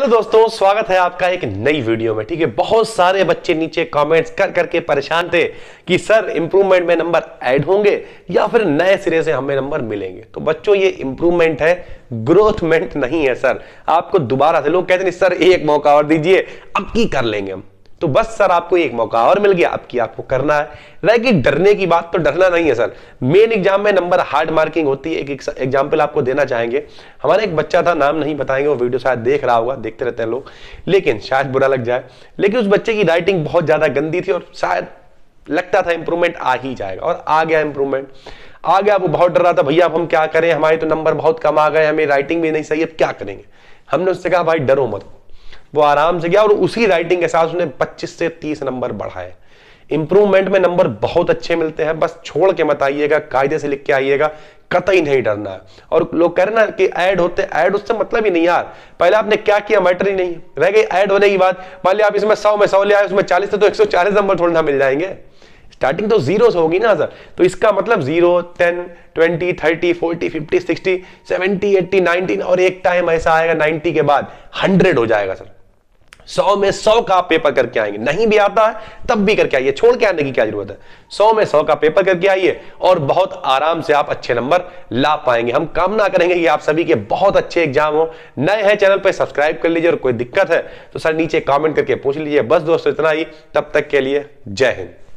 hello दोस्तों स्वागत है आपका एक नई वीडियो में ठीक है बहुत सारे बच्चे नीचे कमेंट्स कर करके परेशान थे कि सर इंप्रूवमेंट में नंबर ऐड होंगे या फिर नए सिरे से हमें नंबर मिलेंगे तो बच्चों ये इंप्रूवमेंट है ग्रोथमेंट नहीं है सर आपको दोबारा से लोग कहते नहीं सर एक मौका और दीजिए अब की कर लेंगे हम तो बस सर आपको एक मौका और मिल गया अब की आपको करना है रहेगी डरने की बात तो डरना नहीं है सर मेन एग्जाम में नंबर हार्ड मार्किंग होती है एक एग्जाम्पल आपको देना चाहेंगे हमारा एक बच्चा था नाम नहीं बताएंगे वो वीडियो शायद देख रहा होगा देखते रहते हैं लोग लेकिन शायद बुरा लग जाए लेकिन उस बच्चे की राइटिंग बहुत ज्यादा गंदी थी और शायद लगता था इंप्रूवमेंट आ ही जाएगा और आ गया इंप्रूवमेंट आ गया वो बहुत डर रहा था भैया अब हम क्या करें हमारे तो नंबर बहुत कम आ गए हमें राइटिंग भी नहीं सही अब क्या करेंगे हमने उससे कहा भाई डरो मत वो आराम से गया और उसी राइटिंग के साथ उसने 25 से 30 नंबर बढ़ाए इंप्रूवमेंट में नंबर बहुत अच्छे मिलते हैं बस छोड़ के मत आइएगा कायदे से लिख के आइएगा कतई नहीं डरना है और लोग कह रहे ना कि ऐड होते ऐड उससे मतलब ही नहीं यार पहले आपने क्या किया मैटर ही नहीं रह गई ऐड होने की बात मान लिया आप इसमें सौ में सौ ले आए उसमें चालीस तो एक सौ चालीस नंबर थोड़ा ना मिल जाएंगे स्टार्टिंग तो जीरो से होगी ना सर तो इसका मतलब zero ten twenty thirty forty fifty sixty seventy eighty nineteen और एक टाइम ऐसा आएगा नाइनटी के बाद हंड्रेड हो जाएगा सर सौ में सौ का पेपर करके आएंगे नहीं भी आता है तब भी करके आइए छोड़ के आने की क्या जरूरत है सौ में सौ का पेपर करके आइए और बहुत आराम से आप अच्छे नंबर ला पाएंगे हम कामना करेंगे कि आप सभी के बहुत अच्छे एग्जाम हो नए हैं चैनल पर सब्सक्राइब कर लीजिए और कोई दिक्कत है तो सर नीचे कॉमेंट करके पूछ लीजिए बस दोस्तों इतना ही तब तक के लिए जय हिंद